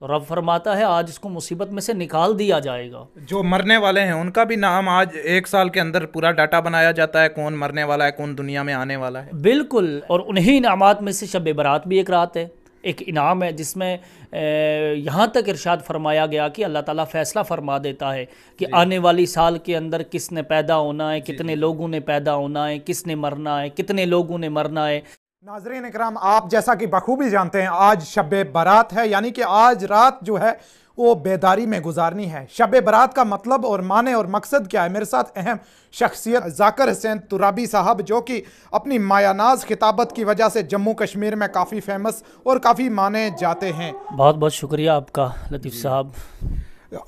तो रब फरमाता है आज इसको मुसीबत में से निकाल दिया जाएगा जो मरने वाले हैं उनका भी नाम आज एक साल के अंदर पूरा डाटा बनाया जाता है कौन मरने वाला है कौन दुनिया में आने वाला है बिल्कुल और उन्हीं इनामत में से शब बरात भी एक रात है एक इनाम है जिसमें यहाँ तक इरशाद फरमाया गया कि अल्लाह ताला फैसला फरमा देता है कि आने वाली साल के अंदर किसने पैदा होना है कितने लोगों ने पैदा होना है किसने मरना है कितने लोगों ने मरना है नाजरीन इकराम आप जैसा कि बखूबी जानते हैं आज शब बारात है यानी कि आज रात जो है वो बेदारी में गुजारनी है शब बारात का मतलब और माने और मकसद क्या है मेरे साथ अहम शख्सियत जाकर हुसैन तुराबी साहब जो कि अपनी मायानाज खिताबत की वजह से जम्मू कश्मीर में काफ़ी फेमस और काफ़ी माने जाते हैं बहुत बहुत शुक्रिया आपका लतीफ़ साहब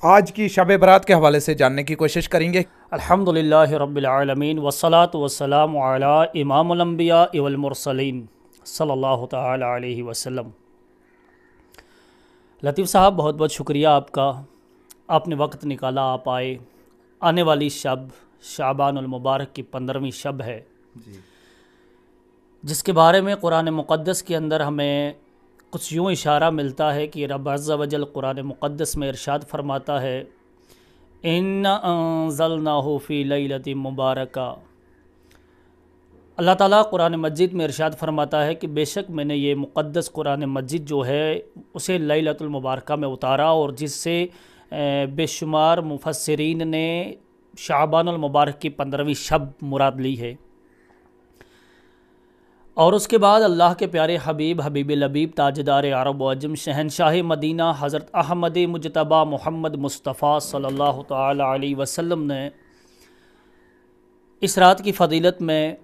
आज की शब बरात के हवाले से जानने की कोशिश करेंगे अलहमदिल्ला रबालमीन वसलात वसलाम सल्लल्लाहु इवलमरसलिन अलैहि वसम लतीफ़ साहब बहुत बहुत शुक्रिया आपका आपने वक्त निकाला आप आए आने वाली शब शाबानमबारक की पंद्रहवीं शब है जी। जिसके बारे में कुरान मुक़दस के अंदर हमें कुछ यूँ इशारा मिलता है कि रब अज़ा वजल कुरान मुक़दस में इरशाद फरमाता है इन जल लई लती मुबारक अल्लाह ताला कुरान मस्जिद में इरशाद फरमाता है कि बेशक मैंने ये मुक़दस कुरान मस्जिद जो है उसे लतुलमबारक में उतारा और जिससे बेशुमार मुफसरीन ने शाबानमबारक की पंद्रहवीं शब मुराद ली है और उसके बाद अल्लाह के प्यारे हबीब हबीब लबीब ताजदार अरब अजम शहनशाह मदीना हज़रत अहमद मुजतबा मोहम्मद मुस्तफ़ा सल्लल्लाहु अलैहि वसल्लम ने इस रात की फ़दीलत में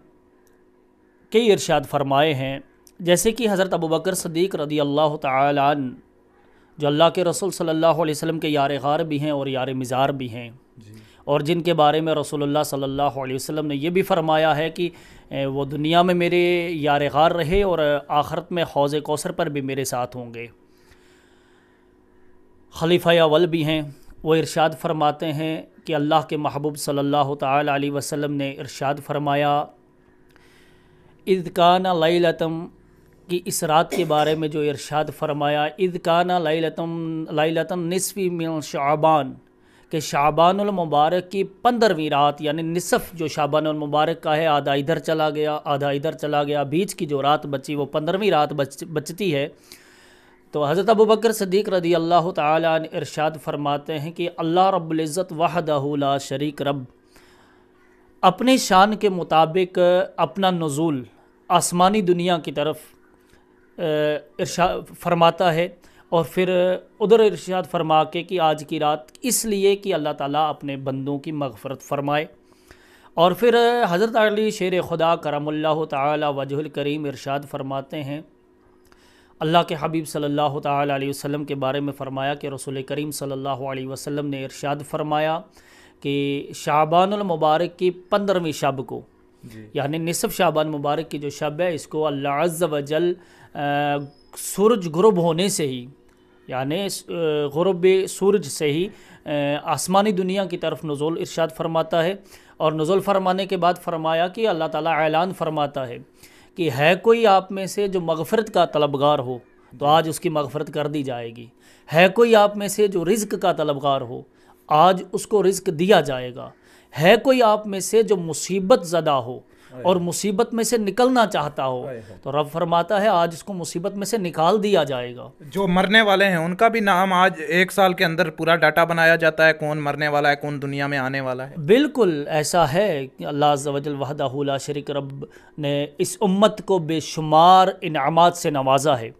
कई इरशाद फरमाए हैं जैसे कि हज़रत अबू बकर सदीक रदी अल्लाह तन जो अल्लाह के रसूल सल्लल्लाहु अलैहि वसल्लम के यार गार भी हैं और यार मिज़ार भी हैं और जिनके बारे में रसोल्ला सल्ला वसम ने यह भी फ़रमाया है कि वो दुनिया में मेरे यार गार रहे और आखरत में हौज़ कौसर पर भी मेरे साथ होंगे खलीफ़ा अवल भी हैं वो इरशाद फरमाते हैं कि अल्लाह के महबूब सल्लल्लाहु अलैहि वसल्लम ने इरशाद फरमाया इदकाना लतम की इस रात के बारे में जो इरशाद फरमाया इदकाना लतम लतम निसफी मिन शाबान कि शाबानमबारक की पंद्रहवीं रात यानी निसफ़ जो शाबानमबारक का है आधा इधर चला गया आधा इधर चला गया बीच की जो रात बची वो पंद्रहवीं रात बच बचती है तो हज़रत अबू बकर सदीक रदी अल्लाह तरशाद फरमाते हैं कि अल्लाह रब्ज़त वाहदा शरीक रब अपने शान के मुताबिक अपना नज़ुल आसमानी दुनिया की तरफ इर्शा फरमाता है और फिर उधर इर्शाद फरमा के कि आज की रात इसलिए कि अल्लाह ताला अपने बंदों की मगफरत फरमाए और फिर हज़रत अली शेर खुदा करमल्ला वजहल करीम इरशाद फरमाते हैं अल्लाह के हबीब सल्लल्लाहु अलैहि वसल्लम के बारे में फ़रमाया कि रसूल करीम सल्लल्लाहु अलैहि वसल्लम ने इरशाद फरमाया कि शाबान मुबारक की पंद्रहवीं शब को यानी नसफ़ शाबान मुबारक की जो शब है इसको अल्लाह अज़ वजल सूरज गुरब होने से ही यानि गुरब सूरज से ही आसमानी दुनिया की तरफ नज़ुल इरशाद फरमाता है और नज़ुल फरमाने के बाद फरमाया कि अल्लाह ताला ऐलान फरमाता है कि है कोई आप में से जो मगफ़रत का तलबगार हो तो आज उसकी मगफ़रत कर दी जाएगी है कोई आप में से जो रिज़्क का तलबगार हो आज उसको रिज़्क दिया जाएगा है कोई आप में से जो मुसीबत ज़दा हो और मुसीबत में से निकलना चाहता हो तो रब फरमाता है आज इसको मुसीबत में से निकाल दिया जाएगा जो मरने वाले हैं उनका भी नाम आज एक साल के अंदर पूरा डाटा बनाया जाता है कौन मरने वाला है कौन दुनिया में आने वाला है बिल्कुल ऐसा है अल्लाह वजल शरीक रब ने इस उम्मत को बेशुमार इनामत से नवाजा है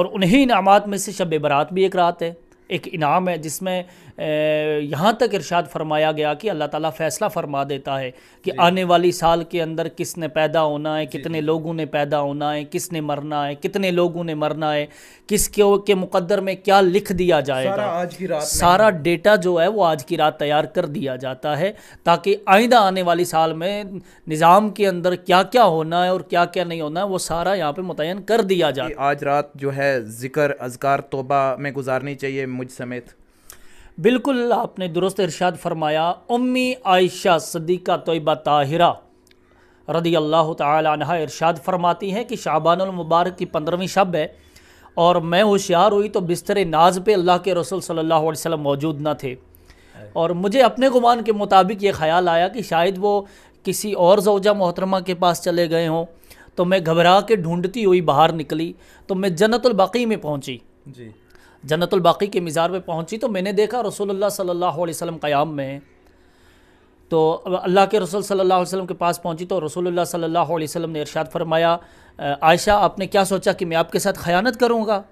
और उन्हीं इनामत में से शब बरात भी एक रात है एक इनाम है जिसमें यहाँ तक इरशाद फरमाया गया कि अल्लाह ताला फ़ैसला फरमा देता है कि आने वाली साल के अंदर किसने पैदा होना है कितने लोगों ने पैदा होना है किसने मरना है कितने लोगों ने मरना है किस के, के मुकद्दर में क्या लिख दिया जाएगा सारा आज की रात सारा डेटा जो है वो आज की रात तैयार कर दिया जाता है ताकि आइंदा आने वाली साल में निज़ाम के अंदर क्या क्या होना है और क्या क्या नहीं होना है वो सारा यहाँ पर मुतयन कर दिया जाए आज रात जो है जिक्र अजगार तोबा में गुजारनी चाहिए मुझ समेत बिल्कुल आपने दुरुस्त इरशाद फरमाया उम्मी आयशा सदीक़ा तोयबा ताहिरा रदी अल्लाह तहा इरशाद फरमाती हैं कि शाबानमबारक की पंद्रहवीं शब है और मैं होशियार हुई तो बिस्तर नाज पे अल्लाह के रसूल सल्लल्लाहु अलैहि वसल्लम मौजूद न थे और मुझे अपने गुमान के मुताबिक ये ख्याल आया कि शायद वो किसी और जोजा मोहतरमा के पास चले गए हों तो मैं घबरा के ढूंढती हुई बाहर निकली तो मैं जन्नतुल बकी में पहुंची जी जन्नतबाकी के मज़ार पर पहुँची तो मैंने देखा रसोल्ला सल्ला वसम क़्याम में तो अल्लाह के रसोल सल्ला वसम के पास पहुँची तो रसोल सल्लल्लाहु वसम ने इरशाद फरमाया आयशा आपने क्या सोचा कि मैं आपके साथ ख़यानत करूँगा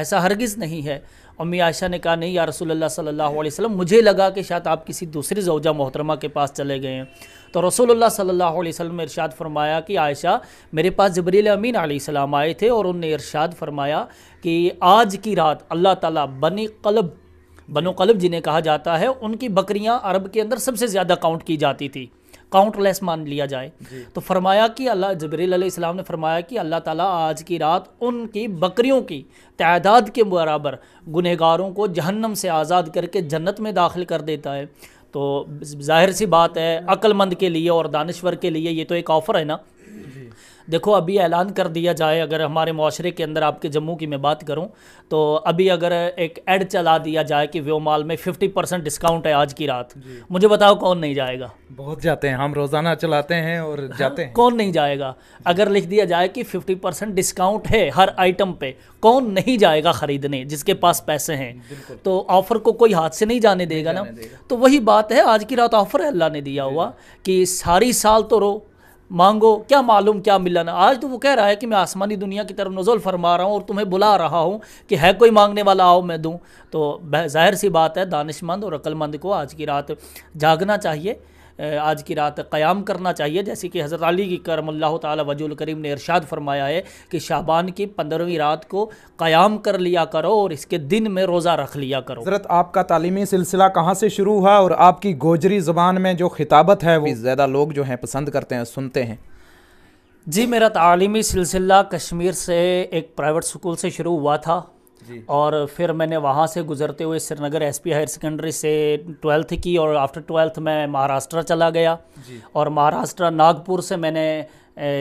ऐसा हरगिज़ नहीं है अम्मी आयशा ने कहा नहीं या रसोल्ला सल्लल्लाहु अलैहि वसल्लम मुझे लगा कि शायद आप किसी दूसरी जौजा मोहतरमा के पास चले गए हैं तो रसोल्ला सल्लल्लाहु अलैहि वसल्लम ने इरशाद फरमाया कि आयशा मेरे पास जबरील अमीन आसमाम आए थे और उनने इरशाद फरमाया कि आज की रात अल्लाह ताला बनी कलब बनो कलब जिन्हें कहा जाता है उनकी बकरियाँ अरब के अंदर सबसे ज़्यादा काउंट की जाती थी काउंटलेस मान लिया जाए तो फरमाया कि अल्लाह जबरील ने फरमाया कि अल्लाह ताला आज की रात उनकी बकरियों की तादाद के बराबर गुनहगारों को जहन्नम से आज़ाद करके जन्नत में दाखिल कर देता है तो जाहिर सी बात है अक्लमंद के लिए और दानश्वर के लिए ये तो एक ऑफ़र है ना देखो अभी ऐलान कर दिया जाए अगर हमारे माशरे के अंदर आपके जम्मू की मैं बात करूँ तो अभी अगर एक ऐड चला दिया जाए कि व्यो माल में फिफ्टी परसेंट डिस्काउंट है आज की रात मुझे बताओ कौन नहीं जाएगा बहुत जाते हैं हम रोज़ाना चलाते हैं और हाँ, जाते हैं कौन नहीं जाएगा अगर लिख दिया जाए कि फिफ्टी परसेंट डिस्काउंट है हर आइटम पे कौन नहीं जाएगा ख़रीदने जिसके पास पैसे हैं तो ऑफ़र को कोई हाथ से नहीं जाने देगा ना तो वही बात है आज की रात ऑफ़र है अल्लाह ने दिया हुआ कि सारी साल तो रो मांगो क्या मालूम क्या मिलना आज तो वो कह रहा है कि मैं आसमानी दुनिया की तरफ नज़ुल फरमा रहा हूँ और तुम्हें बुला रहा हूँ कि है कोई मांगने वाला आओ मैं दूँ तो जाहिर सी बात है दानिशमंद और अक्लमंद को आज की रात जागना चाहिए आज की रात क़याम करना चाहिए जैसे कि हज़रत अली की करम अल्लाह तजुल करीम ने इरशाद फरमाया है कि शाबान की पंद्रहवीं रात को क़याम कर लिया करो और इसके दिन में रोज़ा रख लिया करो हज़रत आपका तालीमी सिलसिला कहाँ से शुरू हुआ और आपकी गोजरी ज़बान में जो खिताबत है वो ज़्यादा लोग जो हैं पसंद करते हैं सुनते हैं जी मेरा तालीमी सिलसिला कश्मीर से एक प्राइवेट स्कूल से शुरू हुआ था और फिर मैंने वहाँ से गुजरते हुए Srinagar S P higher secondary से ट्वेल्थ की और आफ्टर ट्वेल्थ मैं महाराष्ट्र चला गया और महाराष्ट्र नागपुर से मैंने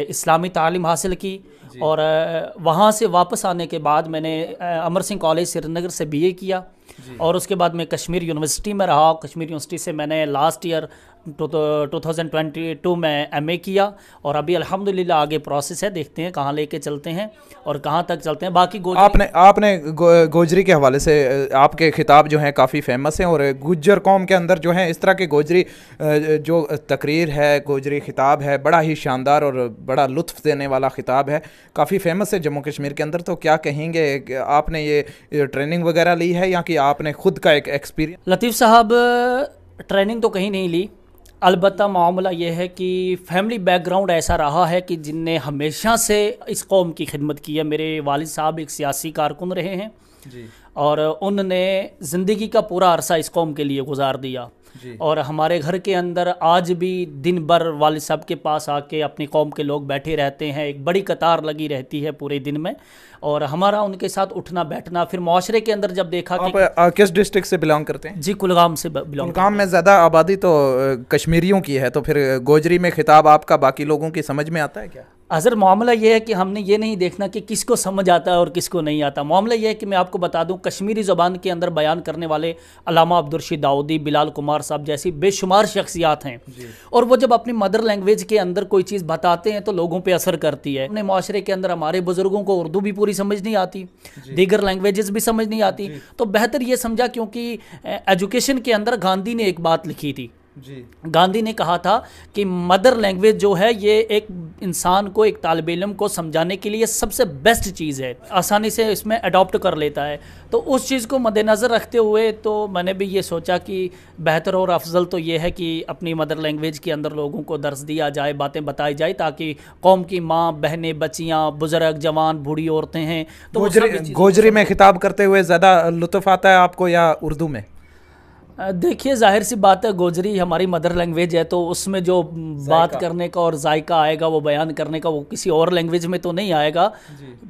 इस्लामी तालीम हासिल की और वहाँ से वापस आने के बाद मैंने अमर सिंह कॉलेज श्रीनगर से बीए किया और उसके बाद मैं कश्मीर यूनिवर्सिटी में रहा कश्मीर यूनिवर्सिटी से मैंने लास्ट ईयर 2022 में एमए किया और अभी अल्हम्दुलिल्लाह आगे प्रोसेस है देखते हैं कहाँ लेके चलते हैं और कहाँ तक चलते हैं बाकी गोजरी आपने आपने गो, गोजरी के हवाले से आपके खिताब जो हैं काफ़ी फेमस हैं और गुजर कौम के अंदर जो हैं इस तरह के गोजरी जो तकरीर है गोजरी खिताब है बड़ा ही शानदार और बड़ा लुत्फ देने वाला खिताब है काफ़ी फेमस है जम्मू कश्मीर के अंदर तो क्या कहेंगे आपने ये ट्रेनिंग वगैरह ली है या कि आपने खुद का एक एक्सपीरियंस लतीफ़ साहब ट्रेनिंग तो कहीं नहीं ली अलबत् मामला यह है कि फैमिली बैकग्राउंड ऐसा रहा है कि जिनने हमेशा से इस कौम की खिदमत की है मेरे वाल साहब एक सियासी कारकुन रहे हैं जी। और उनने ज़िंदगी का पूरा अरसा इस कौम के लिए गुजार दिया और हमारे घर के अंदर आज भी दिन भर वाले साहब के पास आके अपनी कौम के लोग बैठे रहते हैं एक बड़ी कतार लगी रहती है पूरे दिन में और हमारा उनके साथ उठना बैठना फिर माशरे के अंदर जब देखा आप कि आ, किस डिस्ट्रिक्ट से बिलोंग करते हैं जी कुलगाम से बिलोंग कुलगाम में ज़्यादा आबादी तो कश्मीरियों की है तो फिर गोजरी में खिताब आपका बाकी लोगों की समझ में आता है क्या हज़र मामला यह है कि हमने ये नहीं देखना कि किसको समझ आता है और किसको नहीं आता मामला यह है कि मैं आपको बता दूं कश्मीरी ज़बान के अंदर बयान करने वाले अलामा अब्दुलरशी दाऊदी बिलाल कुमार साहब जैसी बेशुमार शख्सियात हैं और वो जब अपनी मदर लैंग्वेज के अंदर कोई चीज़ बताते हैं तो लोगों पर असर करती है अपने माशरे के अंदर हमारे बुज़ुर्गों को उर्दू भी पूरी समझ नहीं आती दीगर लैंग्वेज भी समझ नहीं आती तो बेहतर ये समझा क्योंकि एजुकेशन के अंदर गांधी ने एक बात लिखी थी जी गांधी ने कहा था कि मदर लैंग्वेज जो है ये एक इंसान को एक तालब इलम को समझाने के लिए सबसे बेस्ट चीज़ है आसानी से इसमें अडॉप्ट कर लेता है तो उस चीज़ को मद्देनज़र रखते हुए तो मैंने भी ये सोचा कि बेहतर और अफजल तो ये है कि अपनी मदर लैंग्वेज के अंदर लोगों को दर्ज दिया जाए बातें बताई जाए ताकि कौम की माँ बहनें बच्चियाँ बुज़ुर्ग जवान बूढ़ी औरतें हैं तो गोजरी, गोजरी में खिताब करते हुए ज़्यादा लुत्फ़ आता है आपको या उर्दू में देखिए जाहिर सी बात है गोजरी हमारी मदर लैंग्वेज है तो उसमें जो बात करने का और जायका आएगा वो बयान करने का वो किसी और लैंग्वेज में तो नहीं आएगा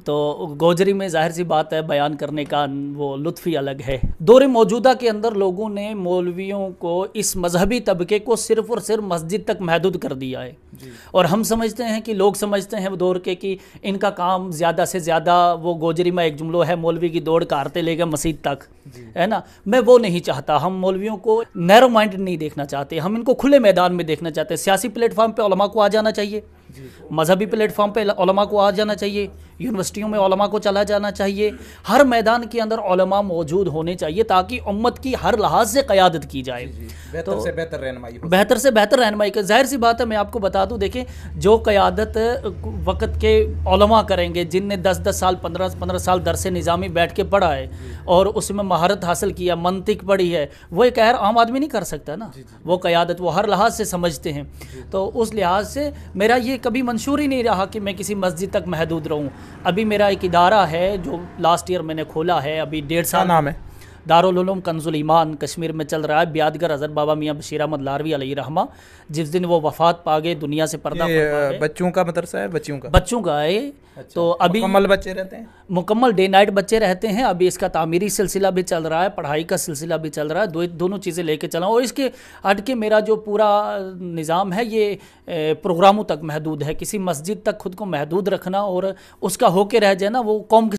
तो गोजरी में जाहिर सी बात है बयान करने का वो लुत्फ ही अलग है दौरे मौजूदा के अंदर लोगों ने मौलवियों को इस मजहबी तबके को सिर्फ और सिर्फ मस्जिद तक महदूद कर दिया है और हम समझते हैं कि लोग समझते हैं दौर के कि इनका काम ज़्यादा से ज़्यादा वो गोजरी में एक जुमलो है मौलवी की दौड़ कारते ले गए मस्जिद तक है ना मैं वो नहीं चाहता हम मौलवियों को नैरो माइंड नहीं देखना चाहते हम इनको खुले मैदान में देखना चाहते हैं सियासी प्लेटफॉर्म पर को आ जाना चाहिए मजहबी प्लेटफॉर्म परमा को आ जाना चाहिए यूनिवर्सिटियों में ओलमा को चला जाना चाहिए हर मैदान के अंदर मौजूद होने चाहिए ताकि उम्मत की हर लिहाज से क़्यादत की जाए बेहतर तो से बेहतर रहनमाई बेहतर से बेहतर रहनमाई जाहिर सी बात है मैं आपको बता दूँ देखें जो क़्यादत वक़्त के ओलमा करेंगे जिनने दस दस साल पंद्रह पंद्रह साल दरस निज़ामी बैठ के पढ़ा है और उसमें महारत हासिल किया मनतिक पढ़ी है वो एक आम आदमी नहीं कर सकता ना वो क़्यादत वो हर लिहाज से समझते हैं तो उस लिहाज से मेरा ये कभी मंशूर ही नहीं रहा कि मैं किसी मस्जिद तक महदूद रहूँ अभी मेरा एक इदारा है जो लास्ट ईयर मैंने खोला है अभी डेढ़ साल नाम है दारुलूम कंजुल ईमान कश्मीर में चल रहा है ब्यादगर हज़र बाबा मियाँ बशीर अहमद लारवी अली रहमा जिस दिन वो वफात पा गए दुनिया से पर्दा बच्चों का मदरसा है बच्चों का बच्चों का है अच्छा, तो अभी मुकम्मल बच्चे रहते हैं मुकम्मल डे नाइट बच्चे रहते हैं अभी इसका तामीरी सिलसिला भी चल रहा है पढ़ाई का सिलसिला भी चल रहा है दो, दोनों चीज़ें लेके चला और इसके अटके मेरा जो पूरा निज़ाम है ये प्रोग्रामों तक महदूद है किसी मस्जिद तक खुद को महदूद रखना और उसका होके रह जाना वो कौम